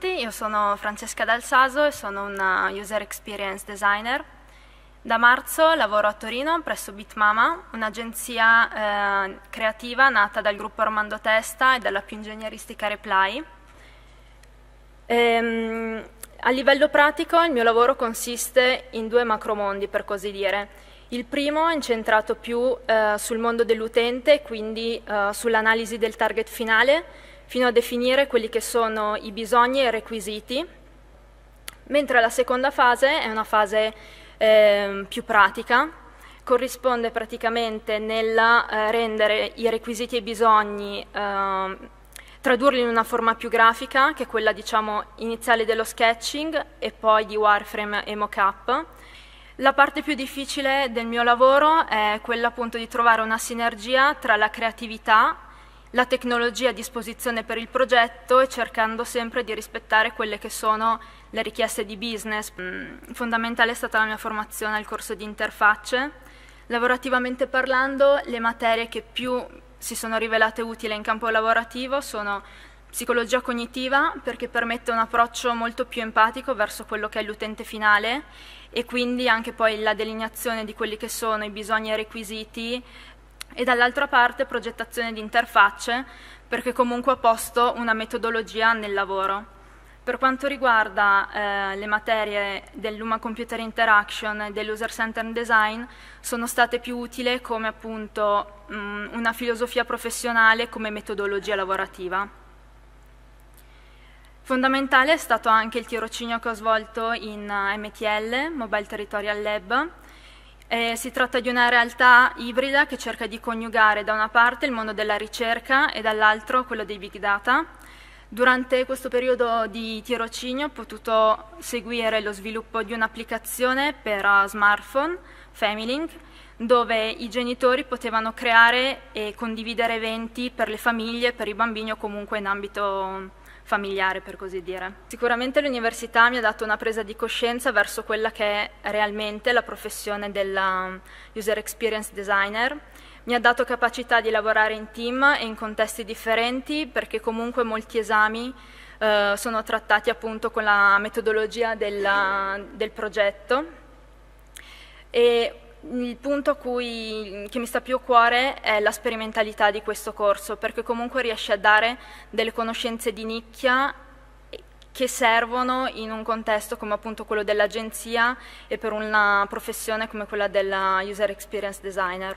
tutti, io sono Francesca Dal Saso e sono una User Experience Designer. Da marzo lavoro a Torino presso Bitmama, un'agenzia eh, creativa nata dal gruppo Armando Testa e dalla più ingegneristica Reply. Ehm, a livello pratico il mio lavoro consiste in due macromondi, per così dire. Il primo è incentrato più eh, sul mondo dell'utente, quindi eh, sull'analisi del target finale, fino a definire quelli che sono i bisogni e i requisiti, mentre la seconda fase è una fase eh, più pratica, corrisponde praticamente nel eh, rendere i requisiti e i bisogni eh, tradurli in una forma più grafica, che è quella diciamo, iniziale dello sketching e poi di wireframe e mock-up. La parte più difficile del mio lavoro è quella appunto di trovare una sinergia tra la creatività la tecnologia a disposizione per il progetto e cercando sempre di rispettare quelle che sono le richieste di business. Mm, fondamentale è stata la mia formazione al corso di interfacce. Lavorativamente parlando, le materie che più si sono rivelate utili in campo lavorativo sono psicologia cognitiva perché permette un approccio molto più empatico verso quello che è l'utente finale e quindi anche poi la delineazione di quelli che sono i bisogni e requisiti e dall'altra parte progettazione di interfacce perché comunque ho posto una metodologia nel lavoro. Per quanto riguarda eh, le materie dell'Human Computer Interaction e dell'User Centered Design, sono state più utili come appunto mh, mm, una filosofia professionale come metodologia lavorativa. Fondamentale è stato anche il tirocinio che ho svolto in eh, MTL, Mobile Territorial Lab, eh, si tratta di una realtà ibrida che cerca di coniugare da una parte il mondo della ricerca e dall'altro quello dei big data. Durante questo periodo di tirocinio ho potuto seguire lo sviluppo di un'applicazione per eh, smartphone, Familink, dove i genitori potevano creare e condividere eventi per le famiglie, per i bambini o comunque in ambito familiare per così dire. Sicuramente l'università mi ha dato una presa di coscienza verso quella che è realmente la professione della um, user experience designer, mi ha dato capacità di lavorare in team e in contesti differenti perché comunque molti esami eh, sono trattati appunto con la metodologia della, del progetto e il punto cui, che mi sta più a cuore è la sperimentalità di questo corso, perché comunque riesce a dare delle conoscenze di nicchia che servono in un contesto come appunto quello dell'agenzia e per una professione come quella della user experience designer.